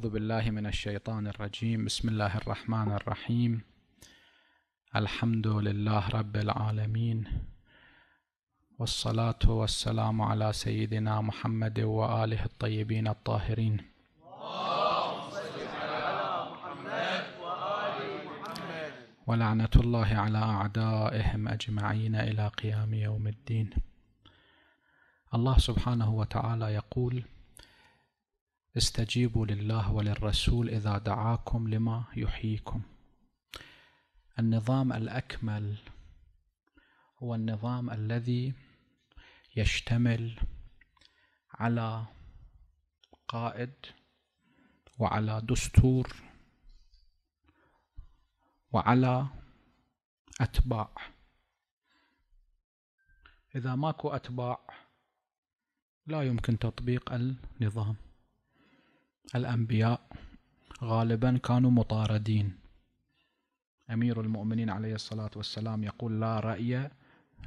أعوذ بالله من الشيطان الرجيم بسم الله الرحمن الرحيم الحمد لله رب العالمين والصلاة والسلام على سيدنا محمد وآله الطيبين الطاهرين ولعنة الله على أعدائهم أجمعين إلى قيام يوم الدين الله سبحانه وتعالى يقول استجيبوا لله وللرسول إذا دعاكم لما يحييكم النظام الأكمل هو النظام الذي يشتمل على قائد وعلى دستور وعلى أتباع إذا ماكو أتباع لا يمكن تطبيق النظام الأنبياء غالبا كانوا مطاردين أمير المؤمنين عليه الصلاة والسلام يقول لا رأي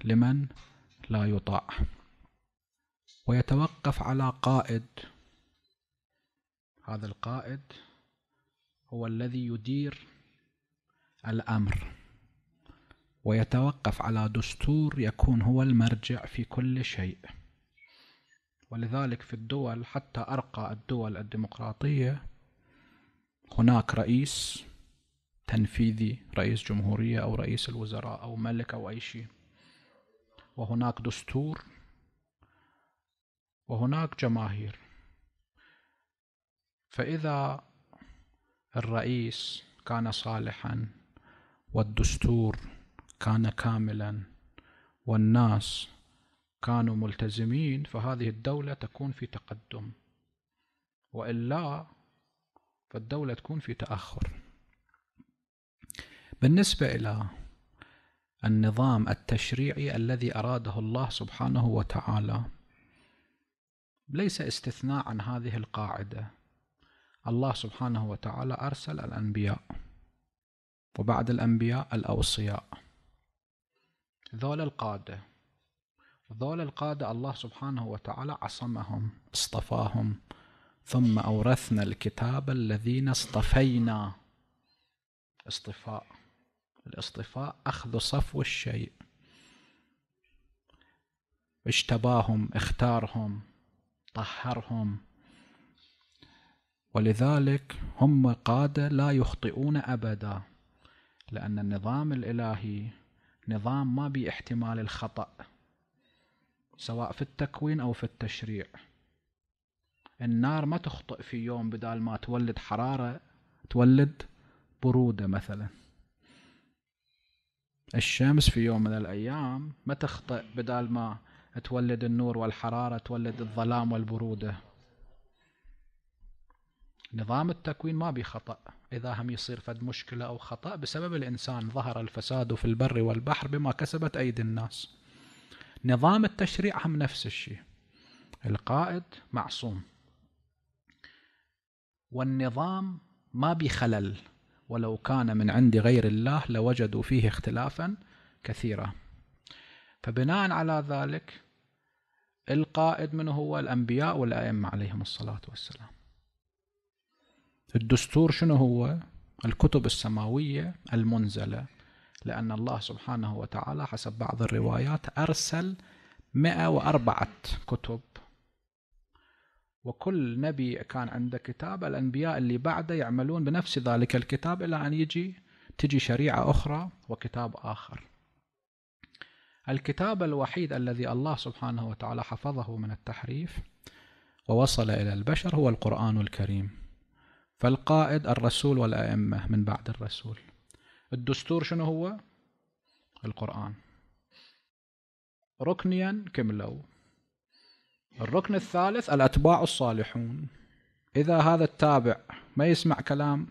لمن لا يطاع ويتوقف على قائد هذا القائد هو الذي يدير الأمر ويتوقف على دستور يكون هو المرجع في كل شيء ولذلك في الدول حتى أرقى الدول الديمقراطية هناك رئيس تنفيذي رئيس جمهورية أو رئيس الوزراء أو ملك أو أي شيء وهناك دستور وهناك جماهير فإذا الرئيس كان صالحا والدستور كان كاملا والناس كانوا ملتزمين فهذه الدولة تكون في تقدم وإلا فالدولة تكون في تأخر بالنسبة إلى النظام التشريعي الذي أراده الله سبحانه وتعالى ليس استثناء عن هذه القاعدة الله سبحانه وتعالى أرسل الأنبياء وبعد الأنبياء الأوصياء ذول القادة ذول القادة الله سبحانه وتعالى عصمهم اصطفاهم ثم أورثنا الكتاب الذين اصطفينا اصطفاء الاصطفاء أخذ صفو الشيء اجتباهم اختارهم طهرهم ولذلك هم قادة لا يخطئون أبدا لأن النظام الإلهي نظام ما باحتمال الخطأ سواء في التكوين أو في التشريع النار ما تخطئ في يوم بدال ما تولد حرارة تولد برودة مثلا الشمس في يوم من الأيام ما تخطئ بدال ما تولد النور والحرارة تولد الظلام والبرودة نظام التكوين ما بيخطأ إذا هم يصير فد مشكلة أو خطأ بسبب الإنسان ظهر الفساد في البر والبحر بما كسبت أيدي الناس نظام التشريع هم نفس الشيء القائد معصوم والنظام ما بخلل ولو كان من عند غير الله لوجدوا فيه اختلافا كثيرا فبناء على ذلك القائد من هو الأنبياء والأئمة عليهم الصلاة والسلام الدستور شنو هو الكتب السماوية المنزلة لأن الله سبحانه وتعالى حسب بعض الروايات أرسل 104 كتب وكل نبي كان عنده كتاب الأنبياء اللي بعده يعملون بنفس ذلك الكتاب إلى أن يجي تجي شريعة أخرى وكتاب آخر الكتاب الوحيد الذي الله سبحانه وتعالى حفظه من التحريف ووصل إلى البشر هو القرآن الكريم فالقائد الرسول والأئمة من بعد الرسول الدستور شنو هو القرآن ركنيا كملوا الركن الثالث الأتباع الصالحون إذا هذا التابع ما يسمع كلام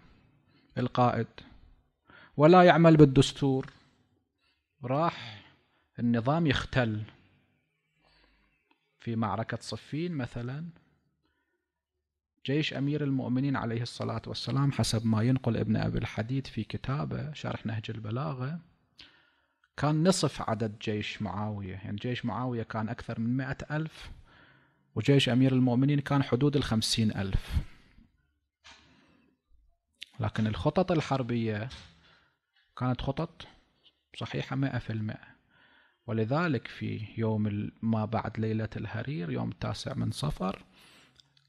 القائد ولا يعمل بالدستور راح النظام يختل في معركة صفين مثلا جيش أمير المؤمنين عليه الصلاة والسلام حسب ما ينقل ابن أبي الحديد في كتابه شرح نهج البلاغة كان نصف عدد جيش معاوية يعني جيش معاوية كان أكثر من مئة ألف وجيش أمير المؤمنين كان حدود الخمسين ألف لكن الخطط الحربية كانت خطط صحيحة مئة في المئة ولذلك في يوم ما بعد ليلة الهرير يوم التاسع من صفر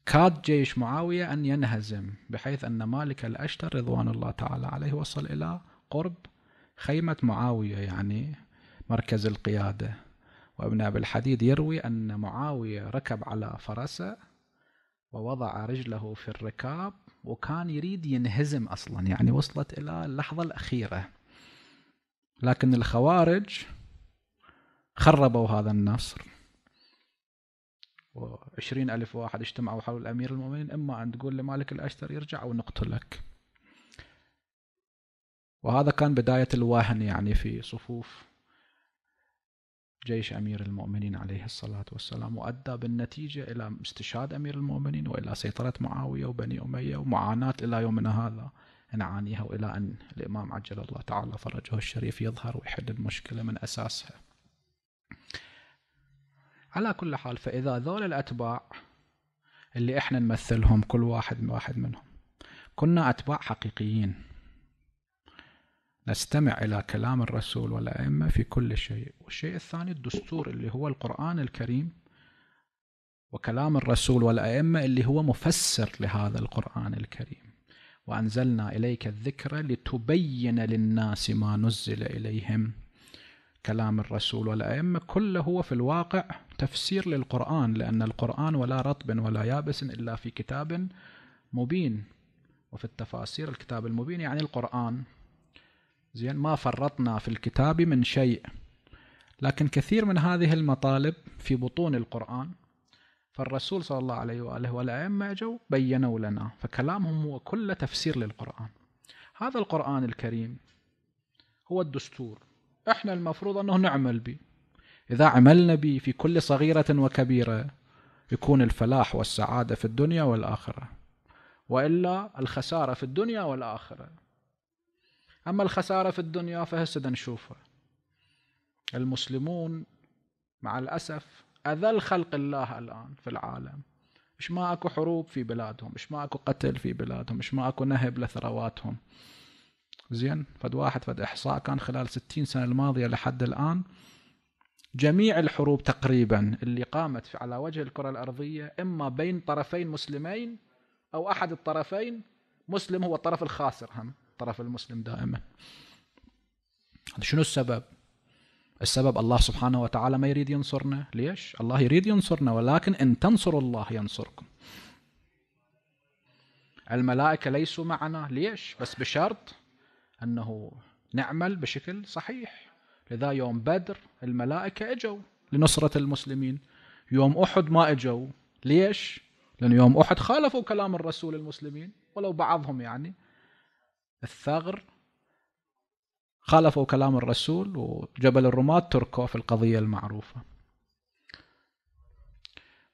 كاد جيش معاوية أن ينهزم بحيث أن مالك الأشتر رضوان الله تعالى عليه وصل إلى قرب خيمة معاوية يعني مركز القيادة وابن أبي الحديد يروي أن معاوية ركب على فرسه ووضع رجله في الركاب وكان يريد ينهزم أصلا يعني وصلت إلى اللحظة الأخيرة لكن الخوارج خربوا هذا النصر و ألف واحد اجتمعوا حول أمير المؤمنين إما أن تقول لمالك الأشتر يرجع أو نقتلك وهذا كان بداية الوهن يعني في صفوف جيش أمير المؤمنين عليه الصلاة والسلام وأدى بالنتيجة إلى استشهاد أمير المؤمنين وإلى سيطرة معاوية وبني أمية ومعاناة إلى يومنا هذا نعانيها وإلى أن الإمام عجل الله تعالى فرجه الشريف يظهر ويحل المشكلة من أساسها على كل حال فإذا ذول الأتباع اللي إحنا نمثلهم كل واحد واحد منهم كنا أتباع حقيقيين نستمع إلى كلام الرسول والأئمة في كل شيء والشيء الثاني الدستور اللي هو القرآن الكريم وكلام الرسول والأئمة اللي هو مفسر لهذا القرآن الكريم وأنزلنا إليك الذكر لتبين للناس ما نزل إليهم كلام الرسول والأئمة كله هو في الواقع تفسير للقرآن لأن القرآن ولا رطب ولا يابس إلا في كتاب مبين وفي التفاسير الكتاب المبين يعني القرآن زين ما فرطنا في الكتاب من شيء لكن كثير من هذه المطالب في بطون القرآن فالرسول صلى الله عليه وآله والأئمة أجوا بينوا لنا فكلامهم هو كل تفسير للقرآن هذا القرآن الكريم هو الدستور احنا المفروض انه نعمل به إذا عملنا به في كل صغيرة وكبيرة يكون الفلاح والسعادة في الدنيا والآخرة وإلا الخسارة في الدنيا والآخرة أما الخسارة في الدنيا فهسه نشوفها المسلمون مع الأسف أذل خلق الله الآن في العالم مش ما أكو حروب في بلادهم مش ما أكو قتل في بلادهم مش ما أكو نهب لثرواتهم زين فد واحد فد إحصاء كان خلال ستين سنة الماضية لحد الآن جميع الحروب تقريبا اللي قامت على وجه الكرة الأرضية إما بين طرفين مسلمين أو أحد الطرفين مسلم هو الطرف الخاسر هم الطرف المسلم دائما شنو السبب السبب الله سبحانه وتعالى ما يريد ينصرنا ليش الله يريد ينصرنا ولكن إن تنصروا الله ينصركم الملائكة ليسوا معنا ليش بس بشرط أنه نعمل بشكل صحيح لذا يوم بدر الملائكة اجوا لنصرة المسلمين يوم أحد ما اجوا ليش؟ لأن يوم أحد خالفوا كلام الرسول المسلمين ولو بعضهم يعني الثغر خالفوا كلام الرسول وجبل الرماة تركوا في القضية المعروفة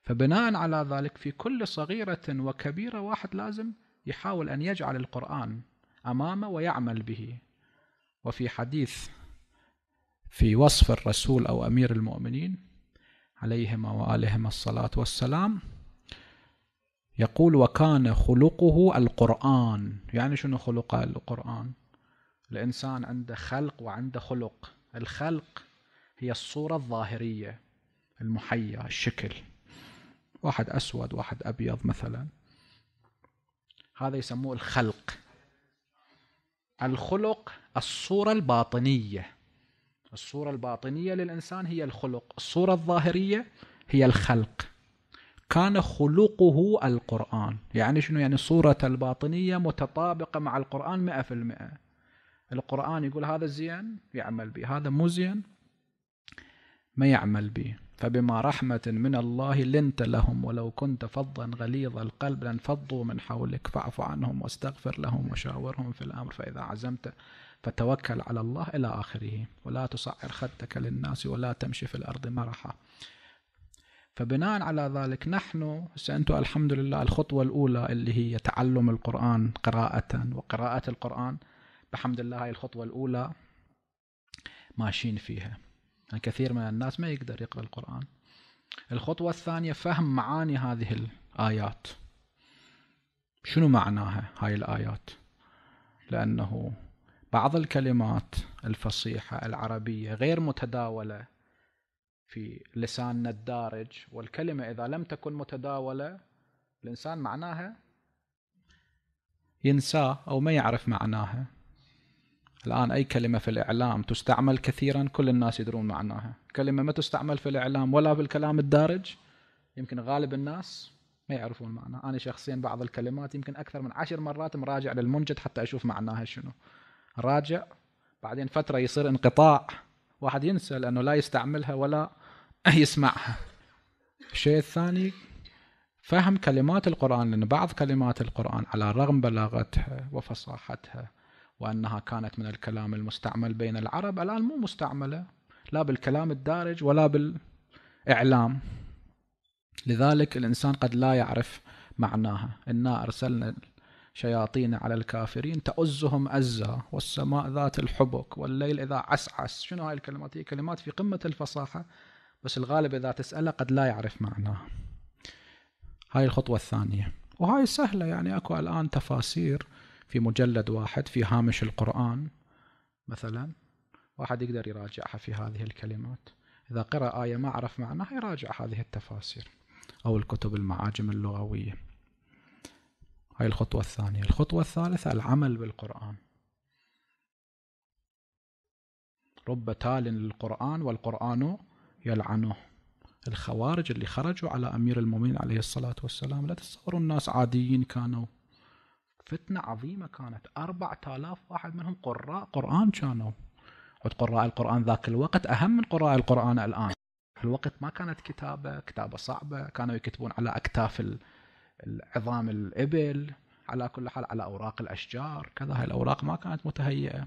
فبناء على ذلك في كل صغيرة وكبيرة واحد لازم يحاول أن يجعل القرآن أمامه ويعمل به وفي حديث في وصف الرسول أو أمير المؤمنين عليهما وآلهما الصلاة والسلام يقول وكان خلقه القرآن يعني شنو خلقه القرآن الإنسان عنده خلق وعنده خلق الخلق هي الصورة الظاهرية المحية الشكل واحد أسود واحد أبيض مثلا هذا يسموه الخلق الخلق الصورة الباطنية الصورة الباطنية للإنسان هي الخلق الصورة الظاهرية هي الخلق كان خلقه القرآن يعني شنو يعني صورة الباطنية متطابقة مع القرآن مئة في المئة القرآن يقول هذا زين يعمل به هذا مو زين ما يعمل به فبما رحمة من الله لنت لهم ولو كنت فظا غليظ القلب لانفضوا من حولك فاعف عنهم واستغفر لهم وشاورهم في الأمر فإذا عزمت فتوكل على الله إلى آخره ولا تصعر خدك للناس ولا تمشي في الأرض مرحا فبناء على ذلك نحن سأنتوا الحمد لله الخطوة الأولى اللي هي تعلم القرآن قراءة وقراءة القرآن بحمد الله هاي الخطوة الأولى ماشيين فيها كثير من الناس ما يقدر يقرأ القرآن الخطوة الثانية فهم معاني هذه الآيات شنو معناها هاي الآيات لأنه بعض الكلمات الفصيحة العربية غير متداولة في لساننا الدارج والكلمة إذا لم تكن متداولة الإنسان معناها ينساه أو ما يعرف معناها الآن أي كلمة في الإعلام تستعمل كثيرا كل الناس يدرون معناها كلمة ما تستعمل في الإعلام ولا بالكلام الدارج يمكن غالب الناس ما يعرفون معناها أنا شخصيا بعض الكلمات يمكن أكثر من عشر مرات مراجع للمنجد حتى أشوف معناها شنو راجع بعدين فترة يصير انقطاع واحد ينسى لأنه لا يستعملها ولا يسمعها الشيء الثاني فهم كلمات القرآن لأن بعض كلمات القرآن على رغم بلاغتها وفصاحتها وأنها كانت من الكلام المستعمل بين العرب الآن مو مستعملة لا بالكلام الدارج ولا بالإعلام لذلك الإنسان قد لا يعرف معناها إنا أرسلنا شياطين على الكافرين تؤزهم أزا والسماء ذات الحبك والليل إذا عسعس شنو هاي الكلمات هي كلمات في قمة الفصاحة بس الغالب إذا تسأله قد لا يعرف معناها هاي الخطوة الثانية وهاي سهلة يعني أكو الآن تفاسير في مجلد واحد في هامش القرآن مثلا واحد يقدر يراجعها في هذه الكلمات إذا قرأ آية ما عرف معناها يراجع هذه التفاسير أو الكتب المعاجم اللغوية هاي الخطوة الثانية الخطوة الثالثة العمل بالقرآن رب تال للقرآن والقرآن يلعنه الخوارج اللي خرجوا على أمير المؤمنين عليه الصلاة والسلام لا تتصوروا الناس عاديين كانوا فتنة عظيمة كانت 4000 واحد منهم قراء قرآن كانوا قراء القرآن ذاك الوقت أهم من قراء القرآن الآن في الوقت ما كانت كتابة كتابة صعبة كانوا يكتبون على أكتاف العظام الإبل على كل حال على أوراق الأشجار كذا هاي الأوراق ما كانت متهيئة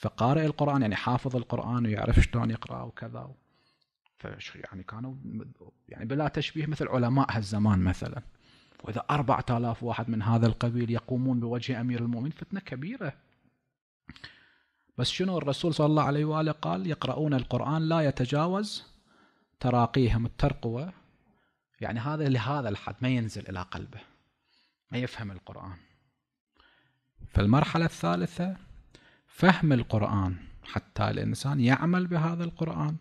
فقارئ القرآن يعني حافظ القرآن ويعرف شلون يقرأ وكذا فش يعني كانوا يعني بلا تشبيه مثل علماء هالزمان مثلا وإذا أربعة آلاف واحد من هذا القبيل يقومون بوجه أمير المؤمنين فتنة كبيرة بس شنو الرسول صلى الله عليه وآله قال يقرؤون القرآن لا يتجاوز تراقيهم الترقوة يعني هذا لهذا الحد ما ينزل إلى قلبه ما يفهم القرآن فالمرحلة الثالثة فهم القرآن حتى الإنسان يعمل بهذا القرآن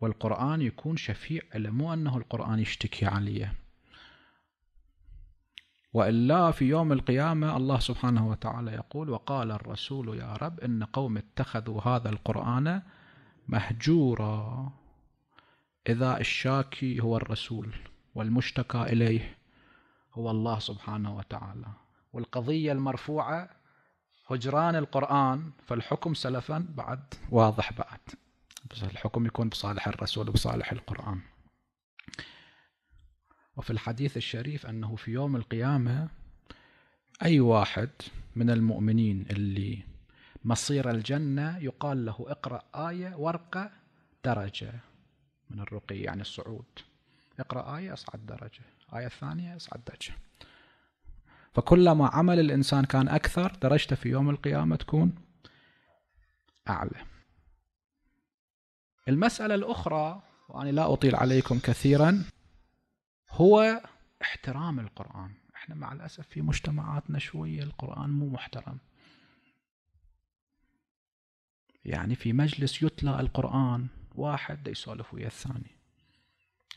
والقرآن يكون شفيع له مو أنه القرآن يشتكي عليه والا في يوم القيامه الله سبحانه وتعالى يقول وقال الرسول يا رب ان قوم اتخذوا هذا القران مهجورا اذا الشاكي هو الرسول والمشتكى اليه هو الله سبحانه وتعالى والقضيه المرفوعه هجران القران فالحكم سلفا بعد واضح بعد بس الحكم يكون بصالح الرسول وبصالح القران وفي الحديث الشريف أنه في يوم القيامة أي واحد من المؤمنين اللي مصير الجنة يقال له اقرأ آية وارقى درجة من الرقي يعني الصعود اقرأ آية اصعد درجة آية ثانية اصعد درجة فكلما عمل الإنسان كان أكثر درجته في يوم القيامة تكون أعلى المسألة الأخرى وأنا لا أطيل عليكم كثيرا هو احترام القرآن احنا مع الأسف في مجتمعاتنا شوية القرآن مو محترم يعني في مجلس يتلى القرآن واحد يسولف ويا الثاني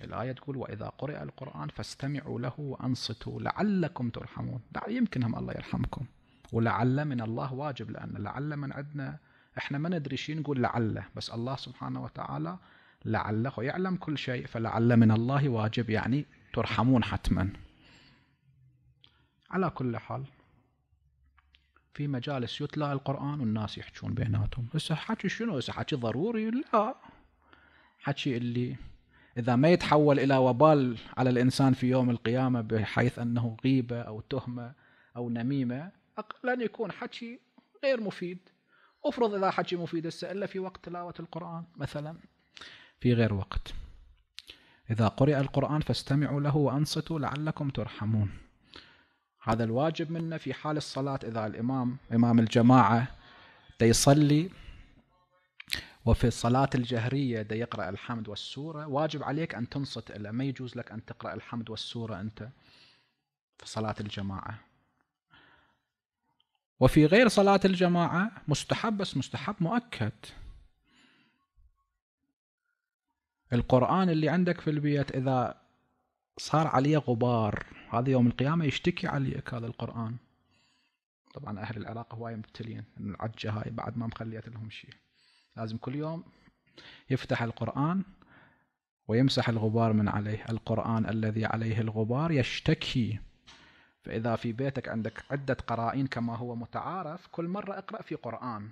الآية تقول وإذا قرئ القرآن فاستمعوا له وأنصتوا لعلكم ترحمون يمكن الله يرحمكم ولعل من الله واجب لأن لعل من عندنا احنا ما ندري شيء نقول لعله بس الله سبحانه وتعالى لعله يعلم كل شيء فلعل من الله واجب يعني ترحمون حتما على كل حال في مجالس يتلى القرآن والناس يحجون بيناتهم هسه حكي شنو هسه حكي ضروري لا حكي اللي إذا ما يتحول إلى وبال على الإنسان في يوم القيامة بحيث أنه غيبة أو تهمة أو نميمة لن يكون حكي غير مفيد افرض إذا حكي مفيد هسه إلا في وقت تلاوة القرآن مثلا في غير وقت إذا قرئ القرآن فاستمعوا له وأنصتوا لعلكم ترحمون هذا الواجب منا في حال الصلاة إذا الإمام إمام الجماعة يصلي وفي الصلاة الجهرية دا يقرأ الحمد والسورة واجب عليك أن تنصت إلا ما يجوز لك أن تقرأ الحمد والسورة أنت في صلاة الجماعة وفي غير صلاة الجماعة مستحب بس مستحب مؤكد القرآن اللي عندك في البيت إذا صار عليه غبار هذا يوم القيامة يشتكي عليك هذا القرآن طبعا أهل العراق هواي مبتلين إنه العجة هاي بعد ما مخليت لهم شيء لازم كل يوم يفتح القرآن ويمسح الغبار من عليه القرآن الذي عليه الغبار يشتكي فإذا في بيتك عندك عدة قرائن كما هو متعارف كل مرة اقرأ في قرآن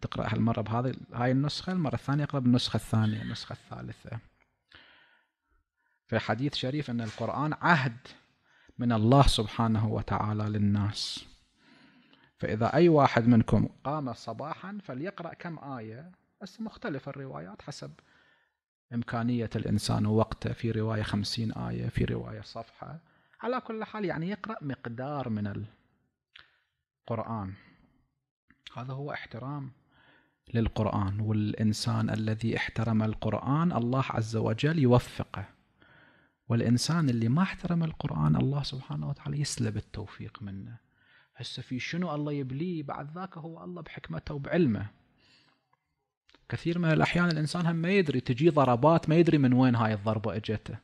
تقرأها المرة بهذه هاي النسخة المرة الثانية اقرأ بالنسخة الثانية النسخة الثالثة في حديث شريف أن القرآن عهد من الله سبحانه وتعالى للناس فإذا أي واحد منكم قام صباحا فليقرأ كم آية بس مختلفة الروايات حسب إمكانية الإنسان ووقته في رواية خمسين آية في رواية صفحة على كل حال يعني يقرأ مقدار من القرآن هذا هو احترام للقرآن والإنسان الذي احترم القرآن الله عز وجل يوفقه والإنسان اللي ما احترم القرآن الله سبحانه وتعالى يسلب التوفيق منه هسه في شنو الله يبليه بعد ذاك هو الله بحكمته وبعلمه كثير من الأحيان الإنسان هم ما يدري تجي ضربات ما يدري من وين هاي الضربة أجته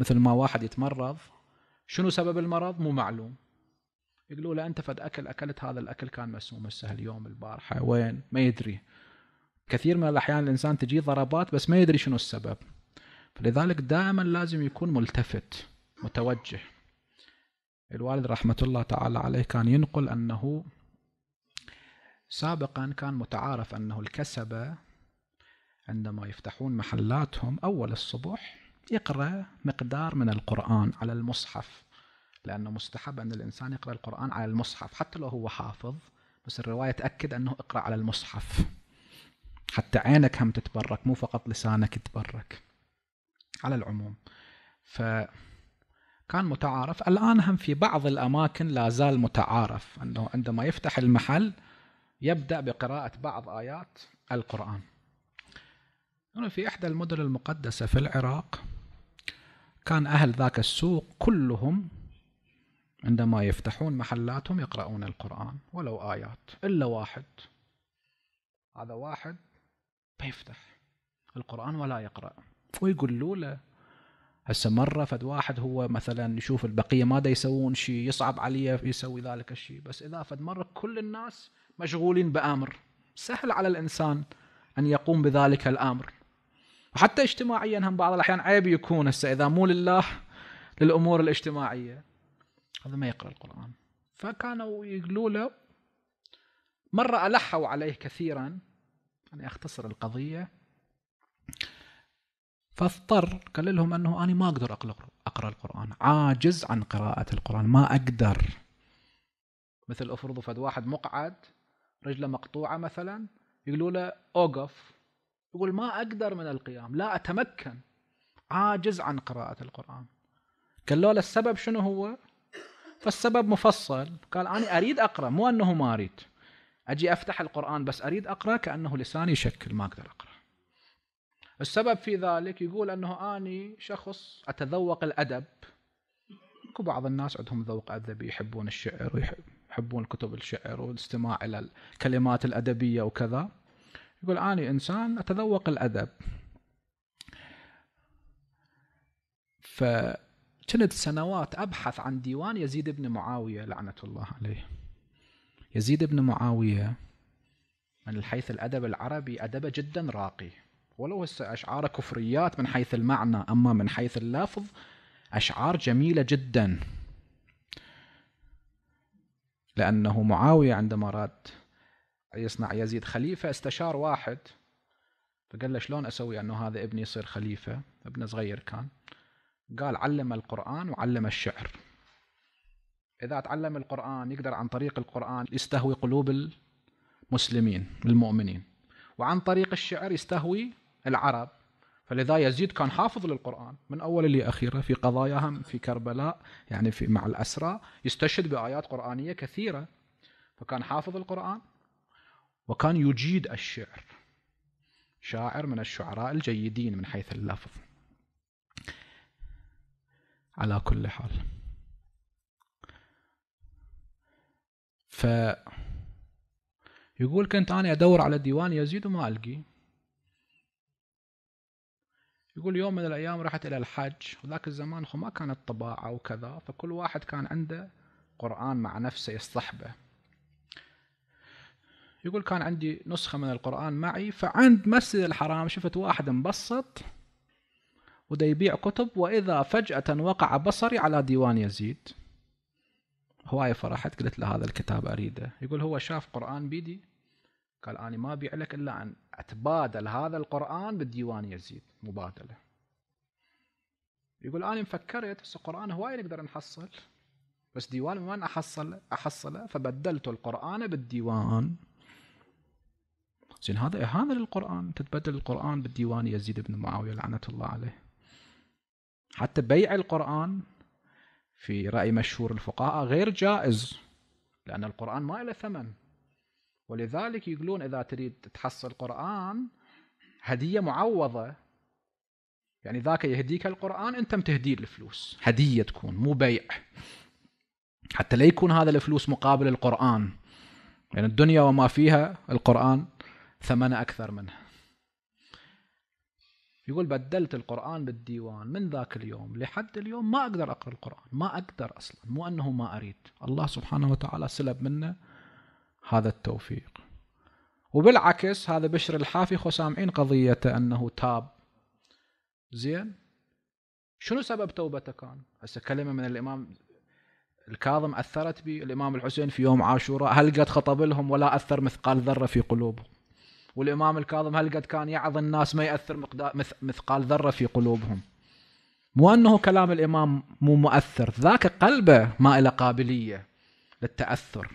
مثل ما واحد يتمرض شنو سبب المرض مو معلوم يقولوا له انت فد اكل اكلت هذا الاكل كان مسموم هسه اليوم البارحه وين ما يدري كثير من الأحيان الإنسان تجيه ضربات بس ما يدري شنو السبب فلذلك دائما لازم يكون ملتفت متوجه الوالد رحمة الله تعالى عليه كان ينقل أنه سابقا كان متعارف أنه الكسبة عندما يفتحون محلاتهم أول الصبح يقرأ مقدار من القرآن على المصحف لأنه مستحب أن الإنسان يقرأ القرآن على المصحف حتى لو هو حافظ بس الرواية تأكد أنه اقرأ على المصحف حتى عينك هم تتبرك مو فقط لسانك يتبرك على العموم ف كان متعارف الآن هم في بعض الأماكن لا زال متعارف أنه عندما يفتح المحل يبدأ بقراءة بعض آيات القرآن هنا في إحدى المدن المقدسة في العراق كان أهل ذاك السوق كلهم عندما يفتحون محلاتهم يقرؤون القرآن ولو آيات إلا واحد هذا واحد يفتح القرآن ولا يقرأ ويقول له لا هسه مره فد واحد هو مثلا يشوف البقيه ما يسوون شيء يصعب عليه يسوي ذلك الشيء بس اذا فد مره كل الناس مشغولين بامر سهل على الانسان ان يقوم بذلك الامر وحتى اجتماعيا هم بعض الاحيان عيب يكون هسه اذا مو لله للامور الاجتماعيه هذا ما يقرا القران فكانوا يقولوا له مره الحوا عليه كثيرا اني اختصر القضيه فاضطر قال لهم انه انا ما اقدر اقرا القران عاجز عن قراءه القران ما اقدر مثل افرضوا فد واحد مقعد رجله مقطوعه مثلا يقولوا له اوقف يقول ما اقدر من القيام لا اتمكن عاجز عن قراءه القران قالوا له السبب شنو هو فالسبب مفصل قال انا اريد اقرا مو انه ما اريد أجي أفتح القرآن بس أريد أقرأ كأنه لساني يشكل ما أقدر أقرأ السبب في ذلك يقول أنه أني شخص أتذوق الأدب بعض الناس عندهم ذوق ادبي يحبون الشعر ويحبون كتب الشعر والاستماع الى الكلمات الادبيه وكذا يقول اني انسان اتذوق الادب فكنت سنوات ابحث عن ديوان يزيد بن معاويه لعنه الله عليه يزيد بن معاوية من حيث الأدب العربي أدبه جدا راقي ولو هسه أشعاره كفريات من حيث المعنى أما من حيث اللفظ أشعار جميلة جدا لأنه معاوية عندما راد يصنع يزيد خليفة استشار واحد فقال له شلون أسوي أنه هذا ابني يصير خليفة ابنه صغير كان قال علم القرآن وعلم الشعر إذا تعلم القرآن يقدر عن طريق القرآن يستهوي قلوب المسلمين المؤمنين وعن طريق الشعر يستهوي العرب فلذا يزيد كان حافظ للقرآن من أول لأخيره في قضاياهم في كربلاء يعني في مع الأسرى يستشهد بآيات قرآنية كثيرة فكان حافظ القرآن وكان يجيد الشعر شاعر من الشعراء الجيدين من حيث اللفظ على كل حال ف يقول كنت أنا أدور على ديوان يزيد وما ألقي يقول يوم من الأيام رحت إلى الحج وذاك الزمان ما كانت طباعة وكذا فكل واحد كان عنده قرآن مع نفسه يصطحبه يقول كان عندي نسخة من القرآن معي فعند مسجد الحرام شفت واحد مبسط وده يبيع كتب وإذا فجأة وقع بصري على ديوان يزيد هواي فرحت قلت له هذا الكتاب أريده يقول هو شاف قرآن بيدي قال أنا ما أبيع لك إلا أن أتبادل هذا القرآن بالديوان يزيد مبادلة يقول أنا مفكرت بس القرآن هواي نقدر نحصل بس ديوان من وين أحصل أحصله فبدلت القرآن بالديوان زين هذا إهانة للقرآن تتبدل القرآن بالديوان يزيد بن معاوية لعنة الله عليه حتى بيع القرآن في رأي مشهور الفقهاء غير جائز لأن القرآن ما له ثمن ولذلك يقولون إذا تريد تحصل قرآن هدية معوضة يعني ذاك يهديك القرآن أنت متهديه الفلوس هدية تكون مو بيع حتى لا يكون هذا الفلوس مقابل القرآن لأن يعني الدنيا وما فيها القرآن ثمن أكثر منها يقول بدلت القرآن بالديوان من ذاك اليوم لحد اليوم ما أقدر أقرأ القرآن ما أقدر أصلا مو أنه ما أريد الله سبحانه وتعالى سلب منه هذا التوفيق وبالعكس هذا بشر الحافي خو سامعين قضيته أنه تاب زين شنو سبب توبته كان هسه كلمة من الإمام الكاظم أثرت بي الإمام الحسين في يوم عاشوراء هل قد خطب لهم ولا أثر مثقال ذرة في قلوبهم والامام الكاظم هل قد كان يعظ الناس ما ياثر مثقال ذره في قلوبهم مو انه كلام الامام مو مؤثر ذاك قلبه ما له قابليه للتاثر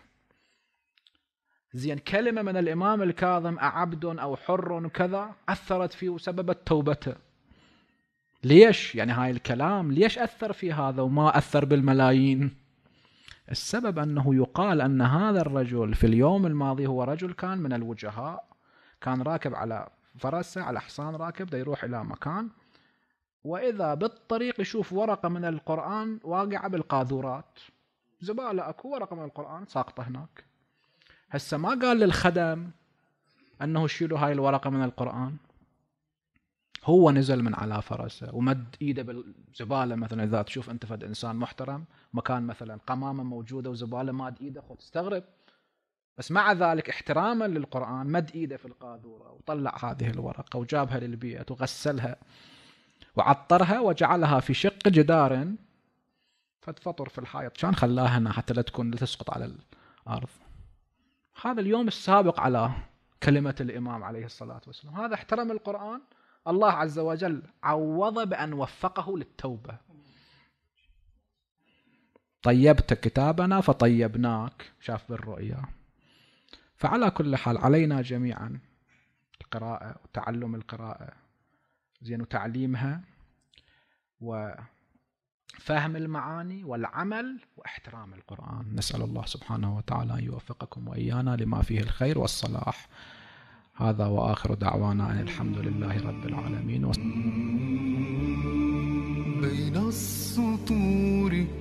زين كلمه من الامام الكاظم عبد او حر وكذا اثرت فيه وسببت توبته ليش يعني هاي الكلام ليش اثر في هذا وما اثر بالملايين السبب انه يقال ان هذا الرجل في اليوم الماضي هو رجل كان من الوجهاء كان راكب على فرسه على حصان راكب دا يروح إلى مكان وإذا بالطريق يشوف ورقة من القرآن واقعة بالقاذورات زبالة أكو ورقة من القرآن ساقطة هناك هسه ما قال للخدم أنه شيلوا هاي الورقة من القرآن هو نزل من على فرسه ومد ايده بالزباله مثلا اذا تشوف انت فد انسان محترم مكان مثلا قمامه موجوده وزباله ماد ايده خو تستغرب بس مع ذلك احتراما للقرآن مد إيده في القاذورة وطلع هذه الورقة وجابها للبيت وغسلها وعطرها وجعلها في شق جدار فتفطر في الحائط شان خلاها هنا حتى لا تكون تسقط على الأرض هذا اليوم السابق على كلمة الإمام عليه الصلاة والسلام هذا احترم القرآن الله عز وجل عوض بأن وفقه للتوبة طيبت كتابنا فطيبناك شاف بالرؤيا فعلى كل حال علينا جميعا القراءة وتعلم القراءة زين وتعليمها وفهم المعاني والعمل واحترام القرآن نسأل الله سبحانه وتعالى أن يوفقكم وإيانا لما فيه الخير والصلاح هذا وآخر دعوانا أن الحمد لله رب العالمين بين السطور